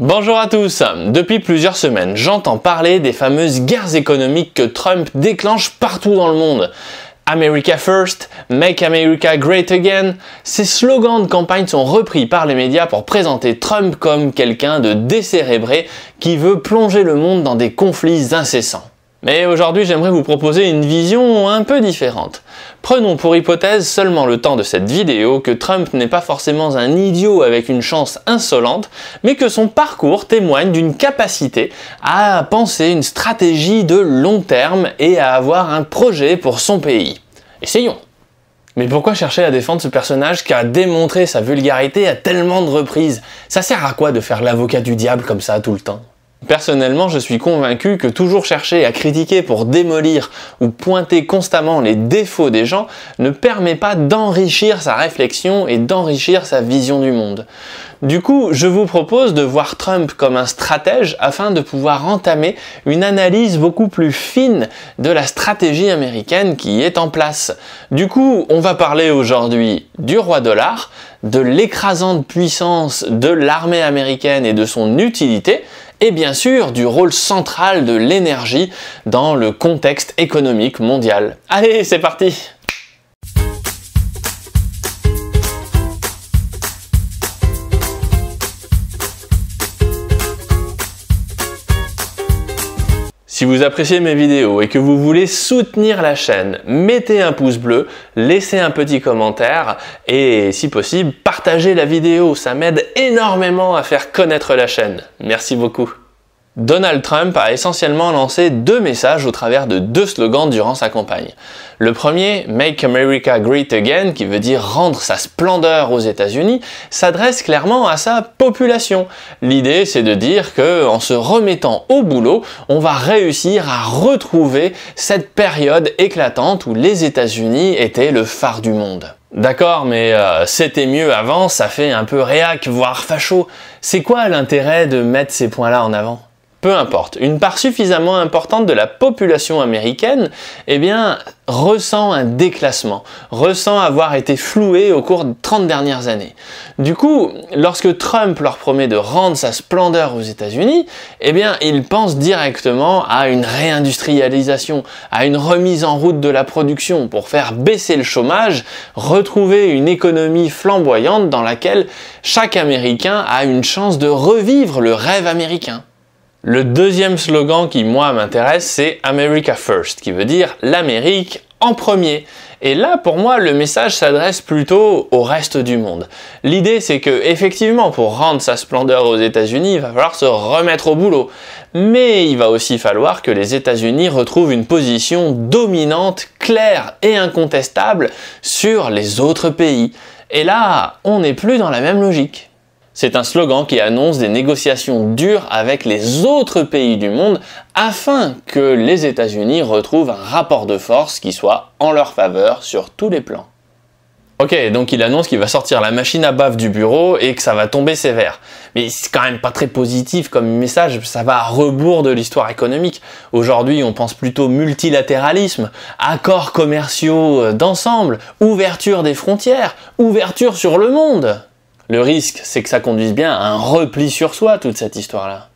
Bonjour à tous. Depuis plusieurs semaines, j'entends parler des fameuses guerres économiques que Trump déclenche partout dans le monde. America First, Make America Great Again, ces slogans de campagne sont repris par les médias pour présenter Trump comme quelqu'un de décérébré qui veut plonger le monde dans des conflits incessants. Mais aujourd'hui, j'aimerais vous proposer une vision un peu différente. Prenons pour hypothèse seulement le temps de cette vidéo que Trump n'est pas forcément un idiot avec une chance insolente, mais que son parcours témoigne d'une capacité à penser une stratégie de long terme et à avoir un projet pour son pays. Essayons. Mais pourquoi chercher à défendre ce personnage qui a démontré sa vulgarité à tellement de reprises Ça sert à quoi de faire l'avocat du diable comme ça tout le temps Personnellement, je suis convaincu que toujours chercher à critiquer pour démolir ou pointer constamment les défauts des gens ne permet pas d'enrichir sa réflexion et d'enrichir sa vision du monde. Du coup, je vous propose de voir Trump comme un stratège afin de pouvoir entamer une analyse beaucoup plus fine de la stratégie américaine qui est en place. Du coup, on va parler aujourd'hui du roi dollar, de l'écrasante puissance de l'armée américaine et de son utilité, et bien sûr du rôle central de l'énergie dans le contexte économique mondial. Allez, c'est parti Si vous appréciez mes vidéos et que vous voulez soutenir la chaîne, mettez un pouce bleu, laissez un petit commentaire et si possible, partagez la vidéo, ça m'aide énormément à faire connaître la chaîne. Merci beaucoup. Donald Trump a essentiellement lancé deux messages au travers de deux slogans durant sa campagne. Le premier, Make America Great Again, qui veut dire rendre sa splendeur aux États-Unis, s'adresse clairement à sa population. L'idée, c'est de dire que, en se remettant au boulot, on va réussir à retrouver cette période éclatante où les États-Unis étaient le phare du monde. D'accord, mais euh, c'était mieux avant, ça fait un peu réac, voire facho. C'est quoi l'intérêt de mettre ces points-là en avant peu importe, une part suffisamment importante de la population américaine, eh bien, ressent un déclassement, ressent avoir été floué au cours des 30 dernières années. Du coup, lorsque Trump leur promet de rendre sa splendeur aux États-Unis, eh bien, ils pensent directement à une réindustrialisation, à une remise en route de la production pour faire baisser le chômage, retrouver une économie flamboyante dans laquelle chaque Américain a une chance de revivre le rêve américain. Le deuxième slogan qui, moi, m'intéresse, c'est America First, qui veut dire l'Amérique en premier. Et là, pour moi, le message s'adresse plutôt au reste du monde. L'idée, c'est que, effectivement, pour rendre sa splendeur aux États-Unis, il va falloir se remettre au boulot. Mais il va aussi falloir que les États-Unis retrouvent une position dominante, claire et incontestable sur les autres pays. Et là, on n'est plus dans la même logique. C'est un slogan qui annonce des négociations dures avec les autres pays du monde afin que les États-Unis retrouvent un rapport de force qui soit en leur faveur sur tous les plans. Ok, donc il annonce qu'il va sortir la machine à bave du bureau et que ça va tomber sévère. Mais c'est quand même pas très positif comme message, ça va à rebours de l'histoire économique. Aujourd'hui, on pense plutôt multilatéralisme, accords commerciaux d'ensemble, ouverture des frontières, ouverture sur le monde. Le risque, c'est que ça conduise bien à un repli sur soi, toute cette histoire-là.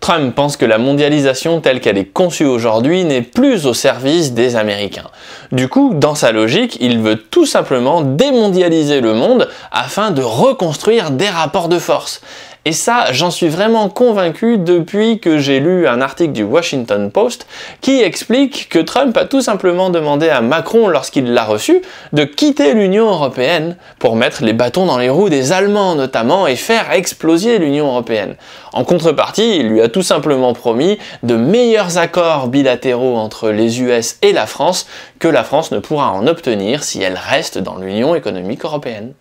Trump pense que la mondialisation telle qu'elle est conçue aujourd'hui n'est plus au service des Américains. Du coup, dans sa logique, il veut tout simplement démondialiser le monde afin de reconstruire des rapports de force. Et ça, j'en suis vraiment convaincu depuis que j'ai lu un article du Washington Post qui explique que Trump a tout simplement demandé à Macron lorsqu'il l'a reçu de quitter l'Union européenne pour mettre les bâtons dans les roues des Allemands notamment et faire exploser l'Union européenne. En contrepartie, il lui a tout simplement promis de meilleurs accords bilatéraux entre les US et la France que la France ne pourra en obtenir si elle reste dans l'Union économique européenne.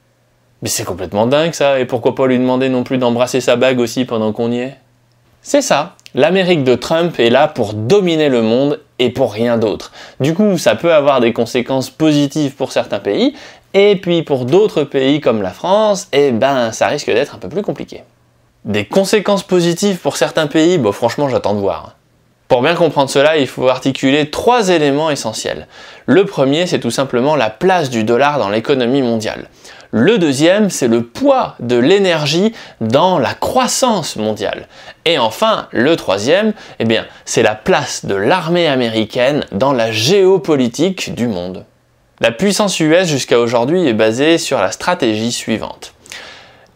Mais c'est complètement dingue ça, et pourquoi pas lui demander non plus d'embrasser sa bague aussi pendant qu'on y est C'est ça, l'Amérique de Trump est là pour dominer le monde et pour rien d'autre. Du coup, ça peut avoir des conséquences positives pour certains pays, et puis pour d'autres pays comme la France, eh ben ça risque d'être un peu plus compliqué. Des conséquences positives pour certains pays, bon franchement j'attends de voir. Pour bien comprendre cela, il faut articuler trois éléments essentiels. Le premier, c'est tout simplement la place du dollar dans l'économie mondiale. Le deuxième, c'est le poids de l'énergie dans la croissance mondiale. Et enfin, le troisième, eh bien, c'est la place de l'armée américaine dans la géopolitique du monde. La puissance US jusqu'à aujourd'hui est basée sur la stratégie suivante.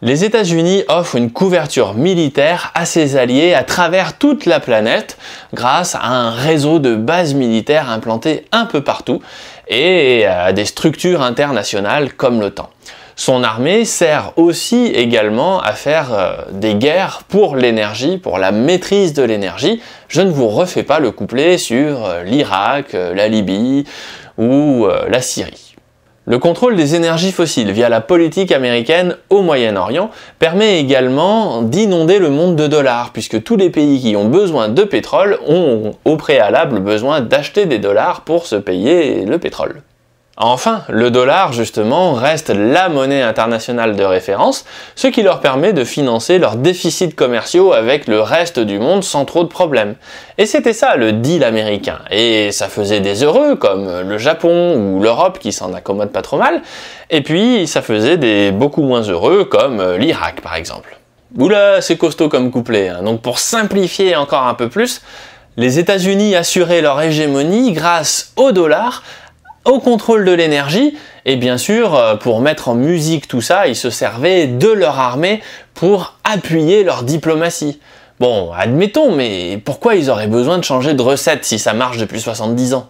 Les États-Unis offrent une couverture militaire à ses alliés à travers toute la planète grâce à un réseau de bases militaires implantées un peu partout et à des structures internationales comme l'OTAN son armée sert aussi également à faire euh, des guerres pour l'énergie, pour la maîtrise de l'énergie. Je ne vous refais pas le couplet sur euh, l'Irak, euh, la Libye ou la Syrie. Le contrôle des énergies fossiles via la politique américaine au Moyen-Orient permet également d'inonder le monde de dollars, puisque tous les pays qui ont besoin de pétrole ont au préalable besoin d'acheter des dollars pour se payer le pétrole. Enfin, le dollar, justement, reste la monnaie internationale de référence, ce qui leur permet de financer leurs déficits commerciaux avec le reste du monde sans trop de problèmes. Et c'était ça le deal américain. Et ça faisait des heureux, comme le Japon ou l'Europe qui s'en accommode pas trop mal, et puis ça faisait des beaucoup moins heureux, comme euh, l'Irak par exemple. Oula, c'est costaud comme couplet, hein. donc pour simplifier encore un peu plus, les États-Unis assuraient leur hégémonie grâce au dollar au contrôle de l'énergie et bien sûr euh, pour mettre en musique tout ça, ils se servaient de leur armée pour appuyer leur diplomatie. Bon, admettons, mais pourquoi ils auraient besoin de changer de recette si ça marche depuis 70 ans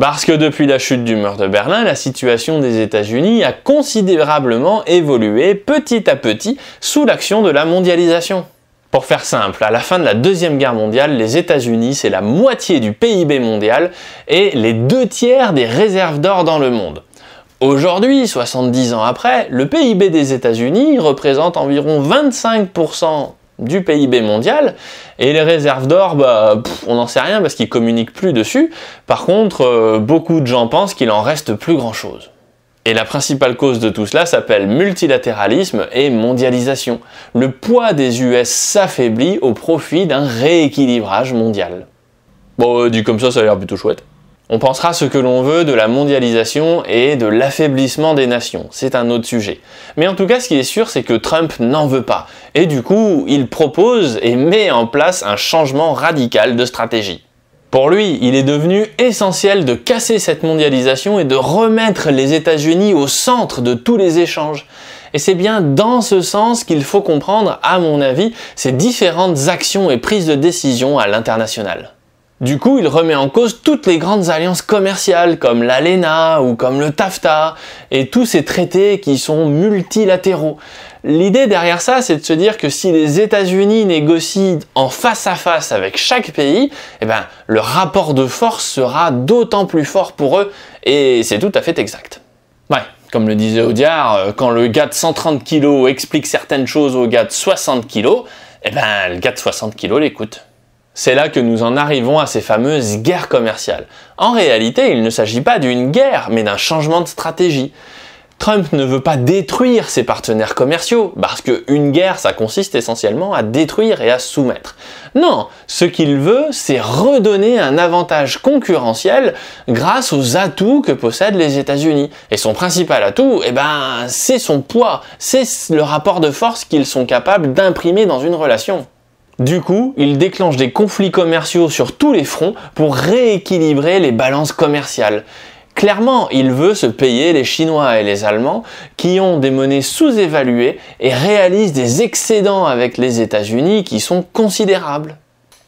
parce que depuis la chute du mur de Berlin, la situation des États-Unis a considérablement évolué petit à petit sous l'action de la mondialisation. Pour faire simple, à la fin de la Deuxième Guerre mondiale, les États-Unis, c'est la moitié du PIB mondial et les deux tiers des réserves d'or dans le monde. Aujourd'hui, 70 ans après, le PIB des États-Unis représente environ 25% du PIB mondial, et les réserves d'or, bah, on n'en sait rien parce qu'ils communiquent plus dessus. Par contre, euh, beaucoup de gens pensent qu'il en reste plus grand-chose. Et la principale cause de tout cela s'appelle multilatéralisme et mondialisation. Le poids des US s'affaiblit au profit d'un rééquilibrage mondial. Bon, euh, dit comme ça, ça a l'air plutôt chouette. On pensera ce que l'on veut de la mondialisation et de l'affaiblissement des nations, c'est un autre sujet. Mais en tout cas, ce qui est sûr, c'est que Trump n'en veut pas. Et du coup, il propose et met en place un changement radical de stratégie. Pour lui, il est devenu essentiel de casser cette mondialisation et de remettre les États-Unis au centre de tous les échanges. Et c'est bien dans ce sens qu'il faut comprendre, à mon avis, ces différentes actions et prises de décision à l'international. Du coup, il remet en cause toutes les grandes alliances commerciales comme l'ALENA ou comme le TAFTA et tous ces traités qui sont multilatéraux. L'idée derrière ça, c'est de se dire que si les États-Unis négocient en face à face avec chaque pays, eh ben, le rapport de force sera d'autant plus fort pour eux, et c'est tout à fait exact. Ouais, comme le disait Audiard, euh, quand le gars de 130 kg explique certaines choses au gars de 60 kg, eh ben, le gars de 60 kg l'écoute. C'est là que nous en arrivons à ces fameuses guerres commerciales. En réalité, il ne s'agit pas d'une guerre, mais d'un changement de stratégie. Trump ne veut pas détruire ses partenaires commerciaux, parce qu'une guerre, ça consiste essentiellement à détruire et à soumettre. Non, ce qu'il veut, c'est redonner un avantage concurrentiel grâce aux atouts que possèdent les États-Unis. Et son principal atout, eh ben, c'est son poids, c'est le rapport de force qu'ils sont capables d'imprimer dans une relation. Du coup, il déclenche des conflits commerciaux sur tous les fronts pour rééquilibrer les balances commerciales. Clairement, il veut se payer les Chinois et les Allemands qui ont des monnaies sous-évaluées et réalisent des excédents avec les États-Unis qui sont considérables.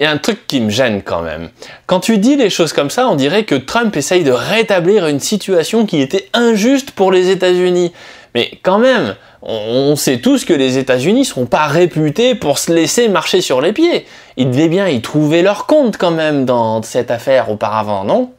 Et un truc qui me gêne quand même. Quand tu dis les choses comme ça, on dirait que Trump essaye de rétablir une situation qui était injuste pour les États-Unis. Mais quand même, on sait tous que les États-Unis ne sont pas réputés pour se laisser marcher sur les pieds. Ils devaient bien y trouver leur compte quand même dans cette affaire auparavant, non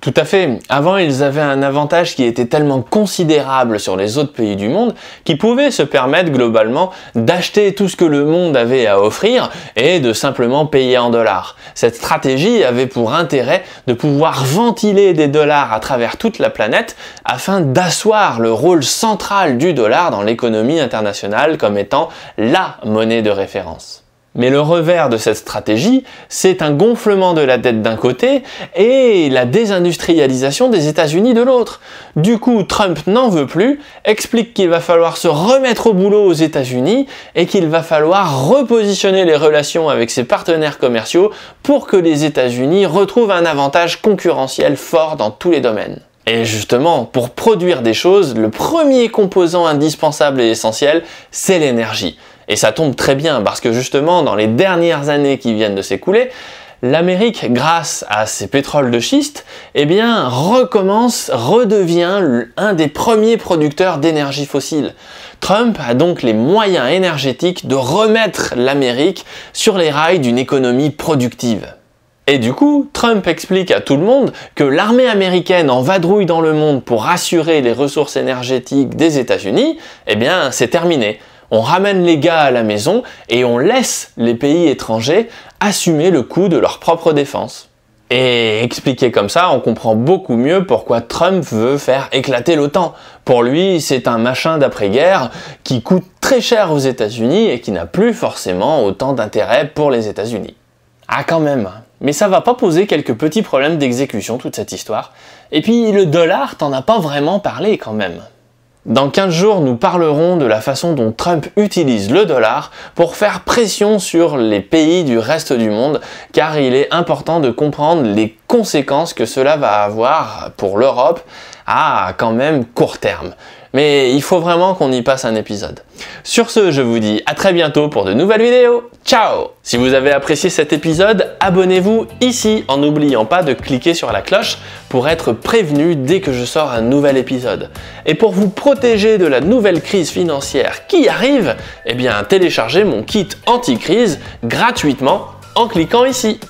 tout à fait. Avant, ils avaient un avantage qui était tellement considérable sur les autres pays du monde qu'ils pouvaient se permettre globalement d'acheter tout ce que le monde avait à offrir et de simplement payer en dollars. Cette stratégie avait pour intérêt de pouvoir ventiler des dollars à travers toute la planète afin d'asseoir le rôle central du dollar dans l'économie internationale comme étant la monnaie de référence. Mais le revers de cette stratégie, c'est un gonflement de la dette d'un côté et la désindustrialisation des États-Unis de l'autre. Du coup, Trump n'en veut plus, explique qu'il va falloir se remettre au boulot aux États-Unis et qu'il va falloir repositionner les relations avec ses partenaires commerciaux pour que les États-Unis retrouvent un avantage concurrentiel fort dans tous les domaines. Et justement, pour produire des choses, le premier composant indispensable et essentiel, c'est l'énergie. Et ça tombe très bien parce que justement, dans les dernières années qui viennent de s'écouler, l'Amérique, grâce à ses pétroles de schiste, eh bien, recommence, redevient un des premiers producteurs d'énergie fossile. Trump a donc les moyens énergétiques de remettre l'Amérique sur les rails d'une économie productive. Et du coup, Trump explique à tout le monde que l'armée américaine en vadrouille dans le monde pour assurer les ressources énergétiques des États-Unis, eh bien, c'est terminé. On ramène les gars à la maison et on laisse les pays étrangers assumer le coût de leur propre défense. Et expliqué comme ça, on comprend beaucoup mieux pourquoi Trump veut faire éclater l'OTAN. Pour lui, c'est un machin d'après-guerre qui coûte très cher aux États-Unis et qui n'a plus forcément autant d'intérêt pour les États-Unis. Ah quand même. Mais ça va pas poser quelques petits problèmes d'exécution toute cette histoire. Et puis le dollar, t'en as pas vraiment parlé quand même. Dans 15 jours, nous parlerons de la façon dont Trump utilise le dollar pour faire pression sur les pays du reste du monde, car il est important de comprendre les conséquences que cela va avoir pour l'Europe à quand même court terme. Mais il faut vraiment qu'on y passe un épisode. Sur ce, je vous dis à très bientôt pour de nouvelles vidéos. Ciao Si vous avez apprécié cet épisode, abonnez-vous ici en n'oubliant pas de cliquer sur la cloche pour être prévenu dès que je sors un nouvel épisode. Et pour vous protéger de la nouvelle crise financière qui arrive, eh bien téléchargez mon kit anti-crise gratuitement en cliquant ici.